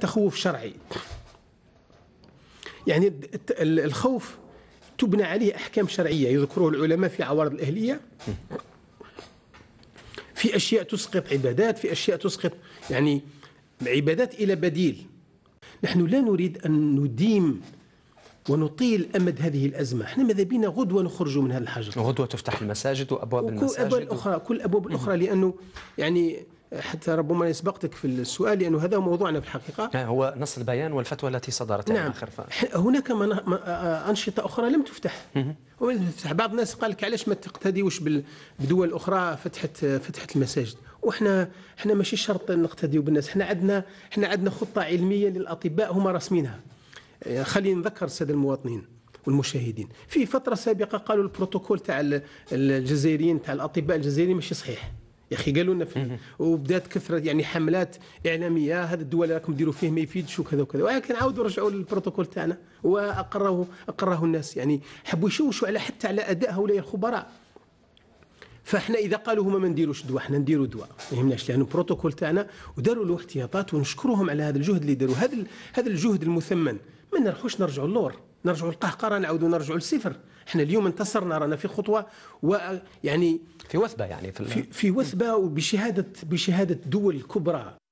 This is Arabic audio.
تخوف شرعي يعني الخوف تبنى عليه أحكام شرعية يذكره العلماء في عوارض الأهلية في أشياء تسقط عبادات في أشياء تسقط يعني عبادات إلى بديل نحن لا نريد أن نديم ونطيل امد هذه الازمه، احنا ماذا بينا غدوه نخرج من هذا الحجر. غدوه تفتح المساجد وابواب المساجد. وابواب الاخرى، كل الابواب الاخرى لانه يعني حتى ربما سبقتك في السؤال لأنه هذا موضوعنا في الحقيقة هو نص البيان والفتوى التي صدرت يعني نعم آخر ف... هناك من... أنشطة أخرى لم تفتح تفتح بعض الناس قال لك علاش ما تقتديوش بدول أخرى فتحت فتحت المساجد وحنا حنا ماشي شرط نقتديو بالناس حنا عندنا حنا عندنا خطة علمية للأطباء هما راسمينها آه، خلينا نذكر السادة المواطنين والمشاهدين في فترة سابقة قالوا البروتوكول تاع الجزائريين تاع الأطباء الجزائريين ماشي صحيح يا اخي قالوا لنا وبدات كثره يعني حملات اعلاميه هذا الدول اللي راكم ديروا فيه ما يفيدش وكذا وكذا ولكن عاودوا رجعوا للبروتوكول تاعنا واقره اقره الناس يعني حبوا يشوشوا على حتى على اداء هؤلاء الخبراء فاحنا اذا قالوا هما ما نديروش دواء احنا نديروا دواء ما يهمناش لانه البروتوكول تاعنا وداروا له احتياطات ونشكرهم على هذا الجهد اللي داروا هذا هذا الجهد المثمن ما نروحوش نرجعوا اللور نرجع للقهقرة نعود نرجع للصفر احنا اليوم انتصرنا رانا في خطوة ويعني في وثبة يعني في, في, في وثبة وبشهادة بشهادة دول كبرى